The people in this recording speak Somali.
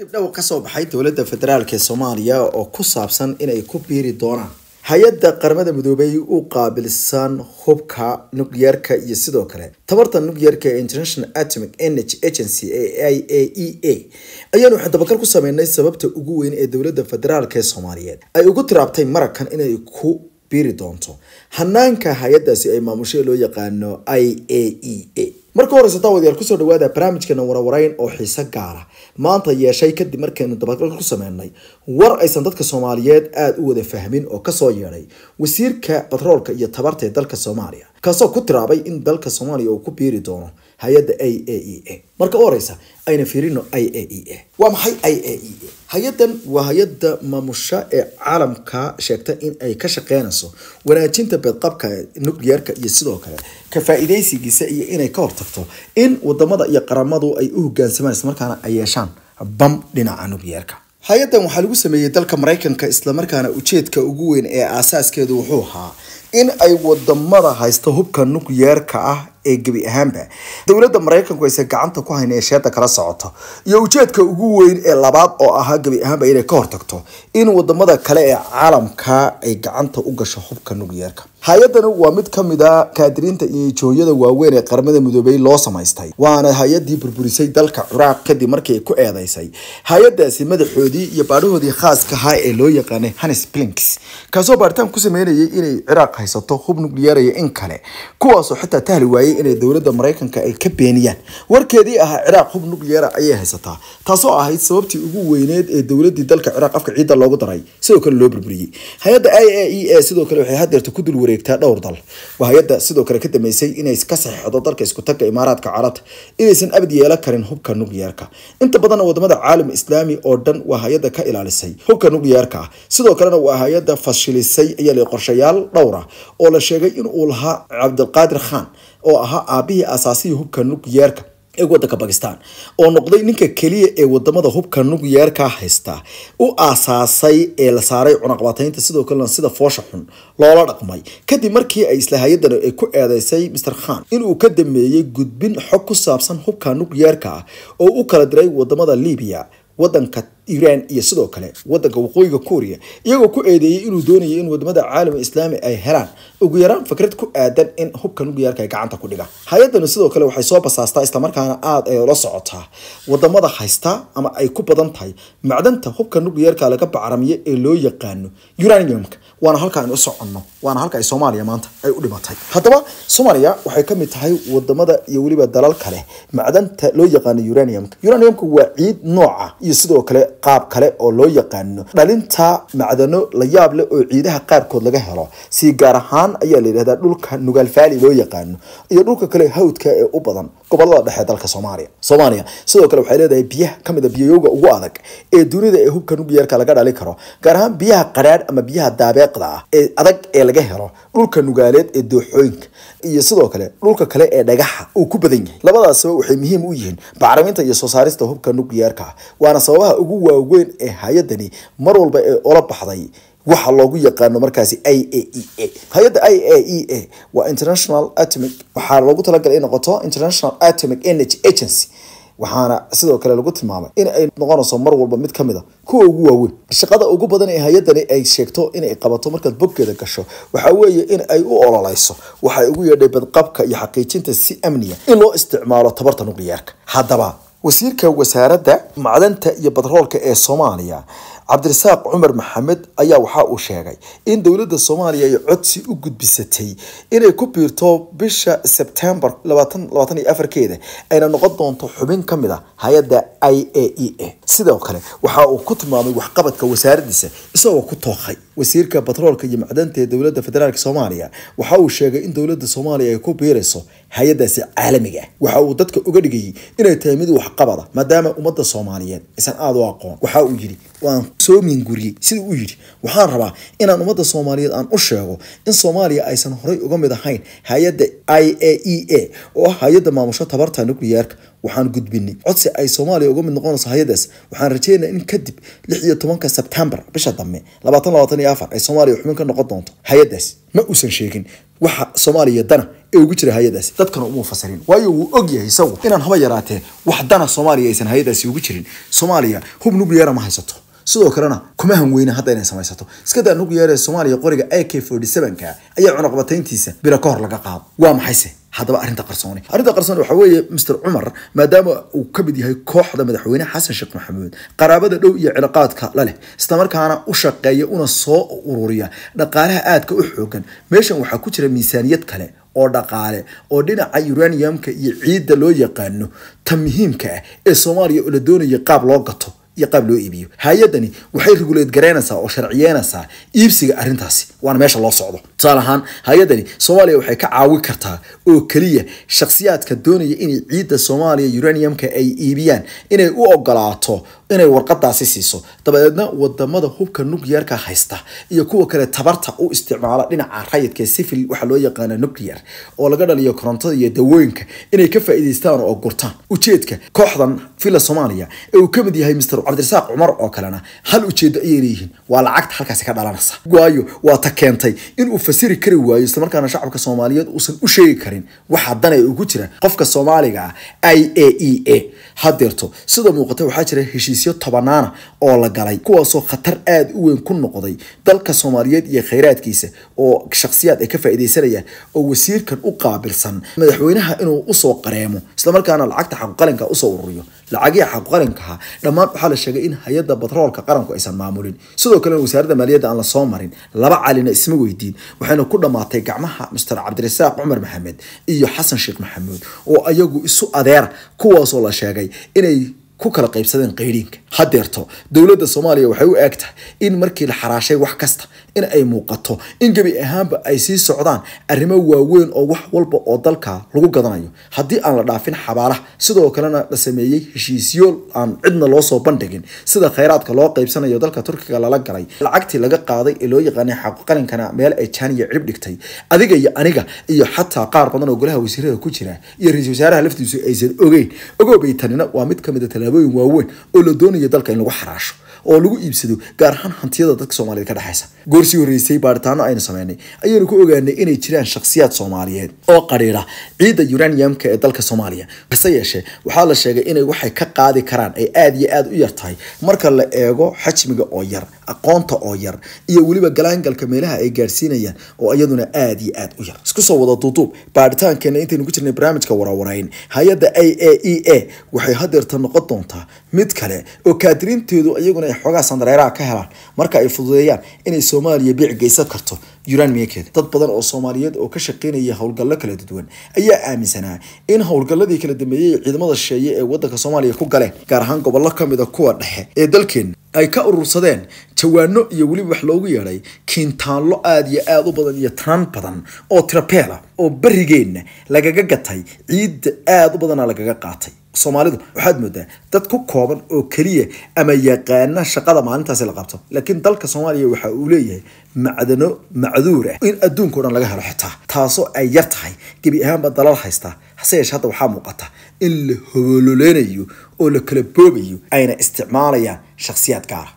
dibdhow ka soo baxay dowladda federaalk ee soomaaliya oo ku saabsan inay ku biiri doonaan hay-adda qaramada midoobay u qaabilsan hubka nucleerka iyo sidoo kale tabarta nucleerka ee international atomic energy agency ee i a e a ayaanu xildabakal ku sameynay sababta ugu weyn ee dowladda federaalk ee soomaaliyeed ay ugu tiraabtay maragkan inay ku biiri doonto hanaanka hay-addaasi ay maamusho loo yaqaano i a e a marka horeyse daawadayaal kusoo dhawaada barnaamijkeena warwareyn oo xiise gaara ah. maanta yeeshay kadib markaynu dabagal ku sameynay war aysan dadka soomaaliyeed aada u wada fahmin oo kasoo yeedhay wasiirka batroolka iyo tabarta ee dalka soomaaliya kaasoo ku tiraabay in dalka soomaaliya uu ku biiri doono hay-adda i a e a marka u horeysa ayna fiirino i a e a waa maxay i a e a hay-addan waa hay-adda maamusha ee caalamka sheegta in ay ka shaqeynayso wanaajinta beedqabka nuclearka iyo sidoo kale ka faa iyo inay ka hortagto in wadamada iyo qaramadu ay u hogaansamaan islamarkaana ay yeeshaan bam dhinaca nuclearka hay-addan waxaa lagu sameeyey dalka maraykanka islamarkaana ujeedka ugu weyn ee aasaaskeedu wuxuu ahaa in ay wadamada haysta hubka nuclearka ah ee gebi ahaanba dowladda maraykanku ayse gacanta ku hayn ee kala socoto iyo ujeedka ugu weyn ee labaad oo ahaa gebi ahaanba inay ka hortagto in wadamada kale ee caalamka ay gacanta u gasho hubka nukliyeerka hay-adani waa mid ka mid a ah kaadiriinta iyo jooyada waaweyn ee qaramada midoobay loo samaystay waana hay-adii burburisay dalka ciraaq kadib markii ay ku eedeysay hay-adaasi madaxoodii iyo baadhahoodii khaaska ahaa ee loo yaqaanay hanes blinks kaasoo baaritaan ku sameynayay inay ciraaq haysato hub nukliyeeraya in kale kuwaasoo xitaa tahli waayey sheegaya inay dowladda maraykanka ay ka beeniyaan warkeedii ahaa ciraaq hub nukliyeera ayay haysataa taasoo ahayd sababtii ugu weyneed ee dowladdii dalka ciraaq afka ciidda loogu daray sidoo kale loo burburiyey hay-adda i a e a e sidoo kale waxay hadeerta ku dul wareegtaa dhowr dal waa hay-adda sidoo kale ka damaysay inay ka saxeixdo dalka iskutagga imaaraadka carabta inaysan abad yeelan karin hubka nukliyeerka inta badanna wadamada caalam islaami oo dhan waa hay-adda ka ilaalisay hubka nukliyeerka sidoo kalena waa hay-adda fashilisay ayaa la qorshayaal dhowra oo la sheegay in lahaa cabdilqaadir khan oo ahaa aabihii asaasiya hubka nukyeerka ee wadanka bakistan oo noqday ninka keliya ee wadamada hubka nukyeerka haysta u aasaasay ee la saaray cunaqabateynta sidoo kalena sida foosha xun loola dhaqmay kadib markii ay isla hay ay ku eedeysay master khan inuu ka dameeyey gudbin xog ku saabsan hubka nukyeerka oo u kala diray wadamada libiya wadanka iiraan iyo sidoo kale wadanka waqooyiga kuuriya iyagoo ku eedeeyey inuu doonayay in wadamada caalam islaami ay helaan ugu yaraan fikrad ku aadan in hubka nuclearka ay gacanta ku dhiga hay-adani sidoo kale waxay soo basaastaa islamarkaana aada ay la socotaa wadamada haysta ama ay ku badan tahay macdanta hubka nuclearka laga bacaramiyo ee loo yaqaano uraniumka waana halka aan u waana halka ay soomaaliya maanta ay u dhimatay haddaba soomaaliya waxay ka mid tahay wadamada iyo weliba dalal kale macdanta loo yaqaano uraniumka uraniumka waa ciid nooca iyo sidoo kale qaab kale oo loo yaqaano dhalinta macdano la yaab leh oo ciidaha qaarkood laga helo si gaar ahaan ayaa la yidhahdaa dhulka nugaal faali loo yaqaano iyo dhulka kale hawdka ee u badan gobolada dhexe dalka soomaaliya soomaaliya sidoo kale waxay leedahay biyaha kamid a biyayowga ugu adag ee dunida ee hubka nugyeerka laga dhali karo gaar ahaan biyaha qaraadh ama biyaha daabeeqda ah ee adag ee laga helo dhulka nugaaleed ee dooxooyinka iyo sidoo kale dhulka kale ee dhagaxa uu ku badan yahay labadaasba waxay muhiim u yihiin bacriminta iyo soo saarista hubka nugyeerka waana sababaha ugu waaweyn ee hay-adani mar walba ee ola baxday waxa loogu yaqaano markaasi i a e a hay-adda i a e a waa international atomic waxaa loogu talagalay in noqoto international atomic energy agency waxaana sidoo kale lagu tilmaamay in ay noqonayso mar walba mid ka mid a ah kuwa ugu waaweyn shaqada ugu badan ee hay-adani ay sheegto inay qabato markaad boggeeda gasho waxa weeye in ay u ololeyso waxay ugu yeedhay badqabka iyo xaqiijinta si amniya in loo isticmaalo tabarta nuqliyaarka haddaba wasiirka wasaaradda macdanta iyo batroolka ee soomaaliya cabdirasaaq cumar maxamed ayaa waxa uu sheegay in dowladda soomaaliya ay codsi u gudbisatay inay ku biirto bisha sebtembar afarkeeda ayna noqon doonto xubin ka mid a ah hay-adda i a e a sidoo kale waxa uu ku tilmaamay waxqabadka wasaaraddiisa isagoo ku tooqay wasiirka batroolka iyo macdanta ee dowlada federaalk soomaaliya waxa uu sheegay in dowlada soomaaliya ay ku biirayso hay-adaasi caalamiga waxa uu dadka uga dhigayay inay tahay mid waxqabada maadaama ummadda soomaaliyeed isan aada u aqoon waxa uu yidhi waan soo minguuriyey sida uu yidhi waxaan rabaa inaan ummadda soomaaliyeed aan u sheego in soomaaliya aysan horay uga mid ahayn hay-adda i a e a oo ah hay-adda maamusho tabarta nucleyeerka waxaan gudbinay codsi ay soomaaliya uga mid noqonayso hay-adaas waxaan rajeynaa in kadib lix iyo tobanka sebtembar bisha dambe labaatan labaatan iyo afar ay soomaaliya xubin ka noqon doonto hay-adaas ma uusan sheegin waxa soomaaliya dana ee ugu jira hay-adaasi dadkana uma fasirin waayo wuu og yahay isagu inaan haba yaraatee wax dana soomaaliya aysan hay-adaasi ugu jirin soomaaliya hub nucleyer ma haysato sidoo kalena kuma hanweyna hadda inay samaysato iskadaa nugu yeeree soomaaliya qoriga a k forty sevenka ayaa cunuqbatayntiisa bira ka hor laga qaado waa maxayse haddaba arrinta qarsooni arrinta qarsooni waxaa weeye master cumar maadaama uu kamid mid yahay kooxda madaxweyne xasan sheekh maxamuud qaraabada dhow iyo cilaaqaadka laleh islamarkaana u shaqeeya una soo ururiya dhaqaalaha aadka u xoogan meeshan waxaa ku jira miisaaniyad kale oo dhaqaale oo dhinaca uraniumka iyo ciidda loo yaqaano ta muhiimka ah ee soomaaliya la doonaya qaab loo gato iyo qaab loo iibiyo hay-adani waxay reguleed garaynaysaa oo sharciyeynaysaa iibsiga arintaasi waana meesha loo socdo tusaale ahaan hay-adani soomaaliya waxay ka caawin kartaa oo keliya shakhsiyaadka doonaya inay ciidda soomaaliya uraniumka ay iibiyaan inay u ogolaato inay warqadaasi siiso dabadeedna wadamada hubka nuclearka haysta iyo kuwa kale tabarta u isticmaala dhinaca rayidka civil waxaa loo yaqaana nuclear oo laga dhaliyo korontada iyo dawooyinka inay ka faa'iidaystaan oo gurtaan ujeedka kooxdan villa soomaaliya ee uu ka mid yahay mister cabdirasaaq cumar oo kalena hal ujeedo ayay leeyihiin waa lacagta halkaasi ka dhalanaysa waayo waa ta keentay inuu fasiri kari waayo islamarkaana shacabka soomaaliyeed uusan u sheegi karin waxa dan ay ugu jira qofka soomaaliga ah i a e a hadeerto sida muuqata waxaa jira heshiis heshiisyo tobanaana oo la galay kuwaasoo khatar aada u weyn ku noqday dalka soomaaliyeed iyo khayraadkiisa oo shakhsiyaad ay ka faaidaysanayaan oo wasiirkan u qaabilsan madaxweynaha inuu usoo qareemo islamarkaana lacagta xaquqalinka usoo ururiyo lacagihii xaquqalinkaha dhammaan waxaa la sheegay in hay-adda batroolka qaranku aysan maamulin sidoo kalena wasaaradda maaliyadda aan la soo marin laba calina isma weydiin waxayna ku dhammaatay gacmaha master cabdirasaaq cumar maxamed iyo xasan sheekh maxamuud oo ayagu isu adeera kuwaasoo la sheegay inay ku kala qaybsadeen qayriinka hadeerto dowladda soomaaliya waxay u eeg tahay in markii la xaraashay wax kasta in ay muuqato in gebi ahaanba ay sii socdaan arrimo waaweyn oo wax walba oo dalka lagu gadanayo haddii aan la dhaafin xabaalaha sidoo kalena la sameeyey heshiisyo aan cidna loosoo bandhigin sida khayraadka loo qaybsanayo dalka turkiga lala galay lacagtii laga qaaday ee loo yaqaanay xaqqalinkana meel ay jaaniya cirib dhigtay adiga iyo aniga iyo xataa qaar badan oo golaha wasiirada ku jira iyo ra-iisul wasaaraha laftiisu aysan ogeyn ogoobay tanina waa mid ka mid ah tallaabooyin waaweyn oo la doonayo dalka in lagu xaraasho oo lagu iibsado gaar ahaan hantiyada dadka soomaaliyed ka dhexaysa goorsii horreysay baaritaano aynu sameynay ayaanu ku ogaanay inay jiraan shakhsiyaad soomaaliyeed oo qadhiidha ciidda uraniumka ee dalka soomaaliya hase yeeshee waxaa la sheegay inay waxay ka qaadi karaan ay aada iyo aada u yar marka la eego xajmiga oo yar aqoonta oo yar iyo weliba galaangalka meelaha ay gaarsiinayaan oo iyaduna aada iyo aada u yar isku soo wada duuduub baaritaankeena intaynu ku jirnay barnaamijka waraawareyn hay-adda a a e a waxay hadeerta noqon doontaa mid kale oo kaadirinteedu iyaguna inay xoogaa sandareeraha ka helaan marka ay fududeeyaan inay soomaaliya biic geysan karto juraan miyakeeda dad badan oo soomaaliyeed oo ka shaqeynaya howlgallo kala duwan ayaa aaminsanaa in howlgalladii kala dambeeyey ciidamada shisheeye ee wadanka soomaaliya ku galeen gaar ahaan gobollo ka mida ah kuwa dhexe ee dalkeena ay ka urursadeen jawaano iyo weliba wax loogu yeedhay kiintaanlo aada iyo aada u badan iyo tanaan badan oo tirabeela oo berigeenna lagaga gatay ciidda aada u badana lagaga qaatay soomaalidu waxaad moodaa dad ku kooban oo keliya ama yaqaana shaqada maalintaasi la qabto laakiin dalka soomaaliya waxa uu leeyahay macdano macduur ah in adduunka o dhan laga helo xitaa taasoo ay yar tahay gebi ahaanbaa dalal haystaa hase yeeshe hadda waxaa muuqata in la hobolooleynayo oo la kala boobayo ayna isticmaalayaan shakhsiyaad gaara ah.